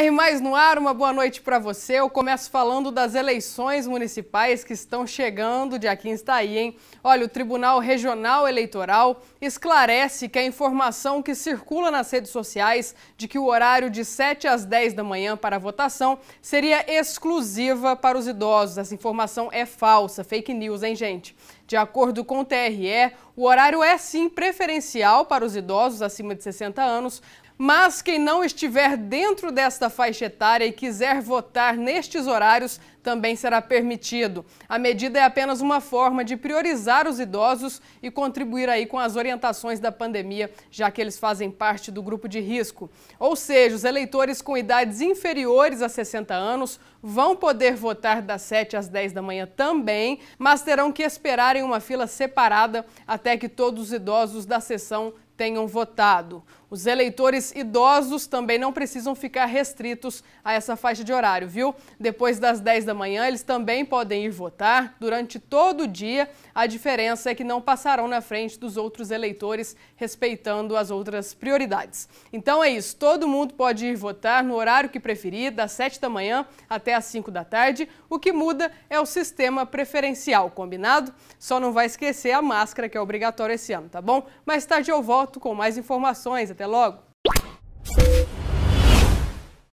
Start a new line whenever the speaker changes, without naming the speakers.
BR Mais no ar, uma boa noite para você. Eu começo falando das eleições municipais que estão chegando, dia 15 está aí, hein? Olha, o Tribunal Regional Eleitoral esclarece que a informação que circula nas redes sociais de que o horário de 7 às 10 da manhã para a votação seria exclusiva para os idosos. Essa informação é falsa, fake news, hein, gente? De acordo com o TRE, o horário é sim preferencial para os idosos acima de 60 anos, mas quem não estiver dentro desta faixa etária e quiser votar nestes horários também será permitido. A medida é apenas uma forma de priorizar os idosos e contribuir aí com as orientações da pandemia, já que eles fazem parte do grupo de risco. Ou seja, os eleitores com idades inferiores a 60 anos vão poder votar das 7 às 10 da manhã também, mas terão que esperar em uma fila separada até que todos os idosos da sessão tenham votado. Os eleitores idosos também não precisam ficar restritos a essa faixa de horário, viu? Depois das 10 da manhã, eles também podem ir votar durante todo o dia. A diferença é que não passarão na frente dos outros eleitores, respeitando as outras prioridades. Então é isso, todo mundo pode ir votar no horário que preferir, das 7 da manhã até as 5 da tarde. O que muda é o sistema preferencial, combinado? Só não vai esquecer a máscara que é obrigatória esse ano, tá bom? Mais tarde eu volto volto com mais informações. Até logo!